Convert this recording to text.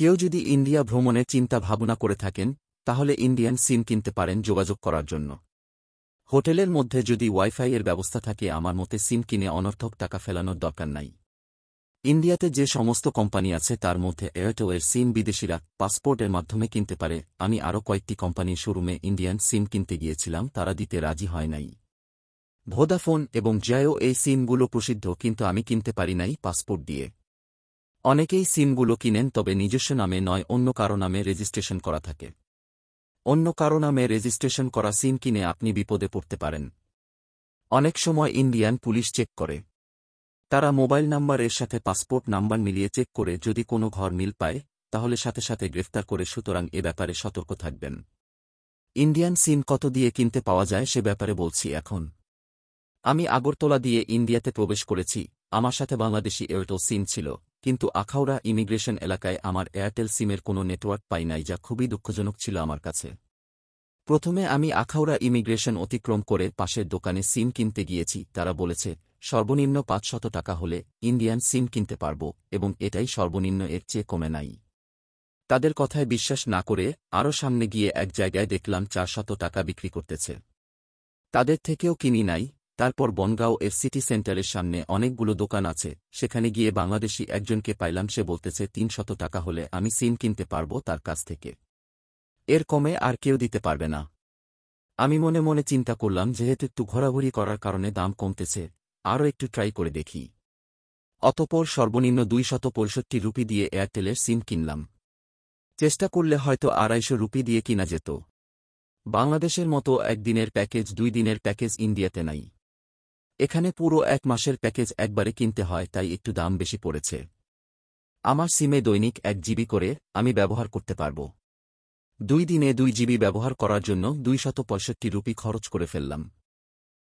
কেউ যদি ইন্ডিয়া ভ্রমণে চিন্তা ভাবনা করে থাকেন তাহলে ইন্ডিয়ান সিম কিনতে পারেন যোগাযোগ করার জন্য হোটেলের মধ্যে যদি ওয়াইফাই এর ব্যবস্থা থাকে আমার মতে সিম কিনে অনর্থক টাকা ফেলানোর দরকার নাই ইন্ডিয়াতে যে সমস্ত কোম্পানি আছে তার মধ্যে এয়ারটেলের সিম বিদেশিরা পাসপোর্টের মাধ্যমে কিনতে পারে আমি আরও কয়েকটি কোম্পানির শোরুমে ইন্ডিয়ান সিম কিনতে গিয়েছিলাম তারা দিতে রাজি হয় নাই ভোদাফোন এবং জায়ো এই সিমগুলো প্রসিদ্ধ কিন্তু আমি কিনতে পারি নাই পাসপোর্ট দিয়ে অনেকেই সিমগুলো কিনেন তবে নিজস্ব নামে নয় অন্য কারো নামে রেজিস্ট্রেশন করা থাকে অন্য কারো নামে রেজিস্ট্রেশন করা সিম কিনে আপনি বিপদে পড়তে পারেন অনেক সময় ইন্ডিয়ান পুলিশ চেক করে তারা মোবাইল নাম্বারের সাথে পাসপোর্ট নাম্বার মিলিয়ে চেক করে যদি কোনো ঘর মিল পায় তাহলে সাথে সাথে গ্রেফতার করে সুতরাং এ ব্যাপারে সতর্ক থাকবেন ইন্ডিয়ান সিম কত দিয়ে কিনতে পাওয়া যায় সে ব্যাপারে বলছি এখন আমি আগরতলা দিয়ে ইন্ডিয়াতে প্রবেশ করেছি আমার সাথে বাংলাদেশি এয়ারটেল সিম ছিল কিন্তু আখাউড়া ইমিগ্রেশন এলাকায় আমার এয়ারটেল সিমের কোনো নেটওয়ার্ক পাই নাই যা খুবই দুঃখজনক ছিল আমার কাছে প্রথমে আমি আখাউড়া ইমিগ্রেশন অতিক্রম করে পাশের দোকানে সিম কিনতে গিয়েছি তারা বলেছে সর্বনিম্ন পাঁচশত টাকা হলে ইন্ডিয়ান সিম কিনতে পারব এবং এটাই সর্বনিম্ন এর চেয়ে কমে নাই তাদের কথায় বিশ্বাস না করে আরও সামনে গিয়ে এক জায়গায় দেখলাম চারশত টাকা বিক্রি করতেছে তাদের থেকেও কিনি নাই তারপর বনগাঁও এর সিটি সেন্টারের সামনে অনেকগুলো দোকান আছে সেখানে গিয়ে বাংলাদেশি একজনকে পাইলাম সে বলতেছে তিনশত টাকা হলে আমি সিম কিনতে পারবো তার কাছ থেকে এর কমে আর কেউ দিতে পারবে না আমি মনে মনে চিন্তা করলাম যেহেতু একটু ঘোরাঘুরি করার কারণে দাম কমতেছে আরও একটু ট্রাই করে দেখি অতপর সর্বনিম্ন দুই শত পঁয়ষট্টি রুপি দিয়ে এয়ারটেলের সিম কিনলাম চেষ্টা করলে হয়তো আড়াইশো রুপি দিয়ে কিনা যেত বাংলাদেশের মতো একদিনের প্যাকেজ দুই দিনের প্যাকেজ ইন্ডিয়াতে নাই এখানে পুরো এক মাসের প্যাকেজ একবারে কিনতে হয় তাই একটু দাম বেশি পড়েছে আমার সিমে দৈনিক এক জিবি করে আমি ব্যবহার করতে পারব দুই দিনে দুই জিবি ব্যবহার করার জন্য দুই রুপি খরচ করে ফেললাম